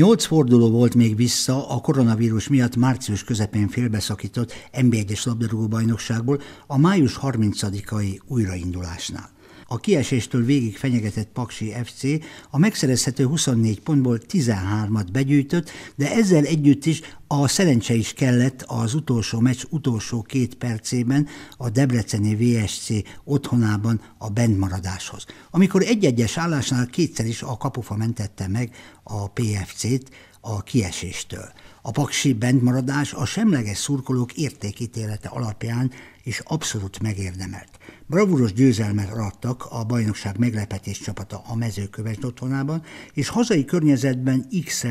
Nyolc forduló volt még vissza a koronavírus miatt március közepén félbeszakított NB1-es labdarúgó bajnokságból a május 30-ai újraindulásnál. A kieséstől végig fenyegetett Paksi FC a megszerezhető 24 pontból 13-at begyűjtött, de ezzel együtt is a szerencse is kellett az utolsó meccs utolsó két percében a Debreceni VSC otthonában a bentmaradáshoz. Amikor egy-egyes állásnál kétszer is a kapufa mentette meg a PFC-t a kieséstől. A paksi bentmaradás a semleges szurkolók értékítélete alapján is abszolút megérdemelt. Bravúros győzelmet arattak a bajnokság meglepetés csapata a mezőköves otthonában, és hazai környezetben x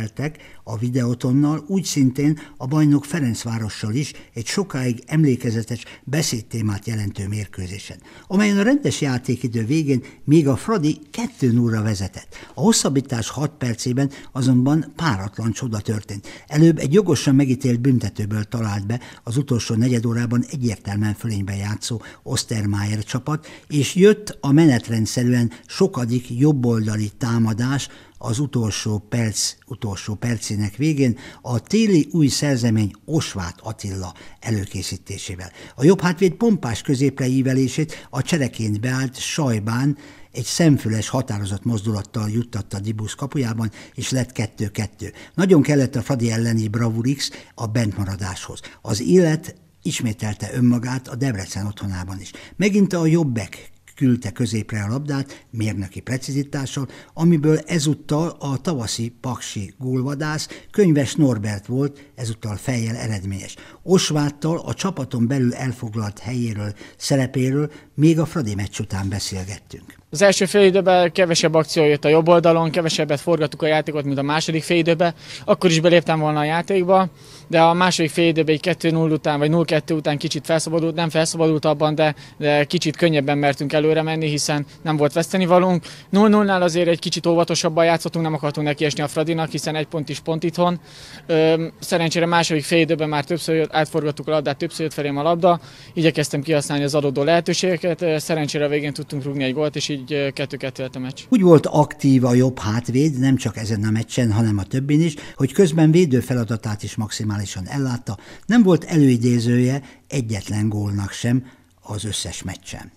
a videótonnal úgy szintén a bajnok Ferencvárossal is egy sokáig emlékezetes beszédtémát jelentő mérkőzésen, amelyen a rendes játékidő végén még a Fradi 2 0 vezetett. A hosszabbítás 6 percében azonban páratlan csoda történt. Előbb egy jogosan megítélt büntetőből talált be az utolsó negyed órában egyértelműen fölényben játszó Ostermayer csapat, és jött a menetrendszerűen sokadik jobboldali támadás, az utolsó perc, utolsó percének végén a téli új szerzemény Osvát Attila előkészítésével. A jobb hátvéd pompás középre ívelését a csereként beállt Sajbán egy szemfüles határozott mozdulattal juttatta a Dibusz kapujában, és lett kettő-kettő. Nagyon kellett a Fradi elleni bravurix a bentmaradáshoz. Az élet ismételte önmagát a Debrecen otthonában is. Megint a jobbek küldte középre a labdát mérnöki precizitással, amiből ezúttal a tavaszi paksi gólvadász könyves Norbert volt, ezúttal fejjel eredményes. Osváttal a csapaton belül elfoglalt helyéről, szerepéről még a Fradi meccs után beszélgettünk. Az első félidőben kevesebb akció jött a jobb oldalon, kevesebbet forgattuk a játékot, mint a második félidőben. Akkor is beléptem volna a játékba, de a második félidőben egy 2-0 után, vagy 0-2 után kicsit felszabadult, nem felszabadult abban, de, de kicsit könnyebben mertünk előre menni, hiszen nem volt vesztenivalónk. 0-0-nál azért egy kicsit óvatosabban játszottunk, nem akartunk neki esni a Fradinak, hiszen egy pont is pont itthon. Szerencsére második félidőben már többször jött, átforgattuk a labdát, többször jött felém a labda, igyekeztem kihasználni az adódó lehetőségeket, szerencsére a végén tudtunk rúgni egy gólt, és így így kettő-kettő lett a meccs. Úgy volt aktív a jobb hátvéd, nem csak ezen a meccsen, hanem a többin is, hogy közben védő feladatát is maximálisan ellátta, nem volt előidézője egyetlen gólnak sem az összes meccsen.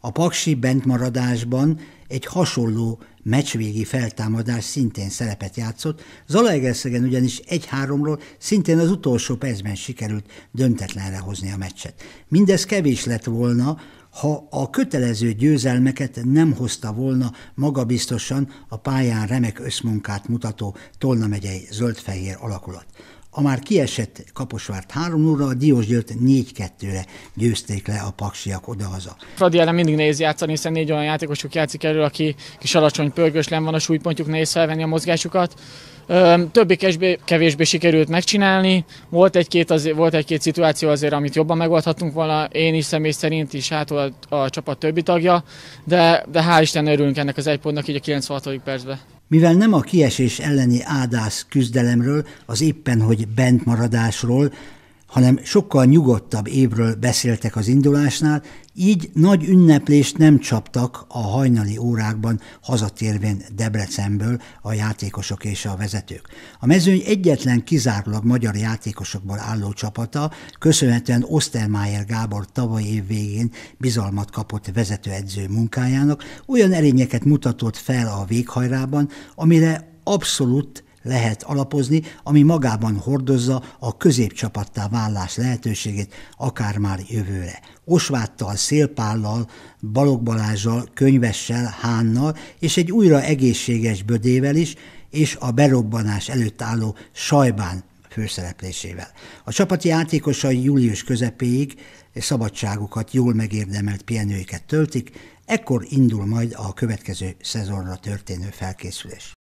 A paksi bentmaradásban egy hasonló meccsvégi feltámadás szintén szerepet játszott, Zalaegerszegen ugyanis 1-3-ról szintén az utolsó percben sikerült döntetlenre hozni a meccset. Mindez kevés lett volna, ha a kötelező győzelmeket nem hozta volna magabiztosan a pályán remek összmunkát mutató Tolna megyei zöldfehér alakulat. A már kiesett Kaposvárt 3 óra, a Diós Győrt 4-2-re győzték le a paksiak odahaza. Fradi ellen mindig nehéz játszani, hiszen négy olyan játékosuk játszik elő, aki kis alacsony pörgős len van a súlypontjuk, nehéz felvenni a mozgásukat. Többi kevésbé, kevésbé sikerült megcsinálni. Volt egy-két, azért, volt egy-két szituáció azért, amit jobban megoldhattunk volna, én is személy szerint is hátul a, a csapat többi tagja, de, de hál' Isten örülünk ennek az egy pontnak így a 96. percben. Mivel nem a kiesés elleni ádász küzdelemről, az éppen hogy bentmaradásról, hanem sokkal nyugodtabb évről beszéltek az indulásnál, így nagy ünneplést nem csaptak a hajnali órákban hazatérvén Debrecenből a játékosok és a vezetők. A mezőny egyetlen kizárólag magyar játékosokból álló csapata, köszönhetően Ostermayer Gábor tavaly év végén bizalmat kapott vezetőedző munkájának, olyan erényeket mutatott fel a véghajrában, amire abszolút lehet alapozni, ami magában hordozza a középcsapattá vállás lehetőségét akár már jövőre. Osváttal, Szélpállal, Balog Balázsral, Könyvessel, Hánnal és egy újra egészséges Bödével is, és a berobbanás előtt álló Sajbán főszereplésével. A csapati játékosai július közepéig szabadságukat jól megérdemelt pihenőiket töltik, ekkor indul majd a következő szezonra történő felkészülés.